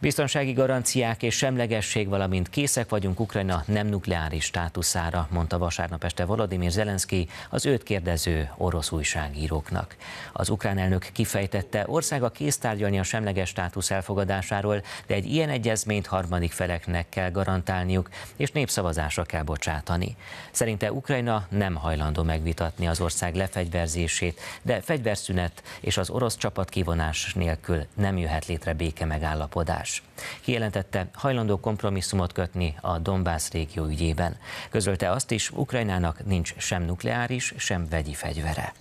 Biztonsági garanciák és semlegesség, valamint készek vagyunk Ukrajna nem nukleáris státuszára, mondta vasárnap este Volodymyr Zelenszky az őt kérdező orosz újságíróknak. Az ukrán elnök kifejtette, országa kész tárgyalni a semleges státusz elfogadásáról, de egy ilyen egyezményt harmadik feleknek kell garantálniuk, és népszavazásra kell bocsátani. Szerinte Ukrajna nem hajlandó megvitatni az ország lefegyverzését, de fegyverszünet és az orosz csapat kivonás nélkül nem jöhet létre béke megállapodás megoldás. Kijelentette, hajlandó kompromisszumot kötni a Dombász régió ügyében. Közölte azt is, Ukrajnának nincs sem nukleáris, sem vegyi fegyvere.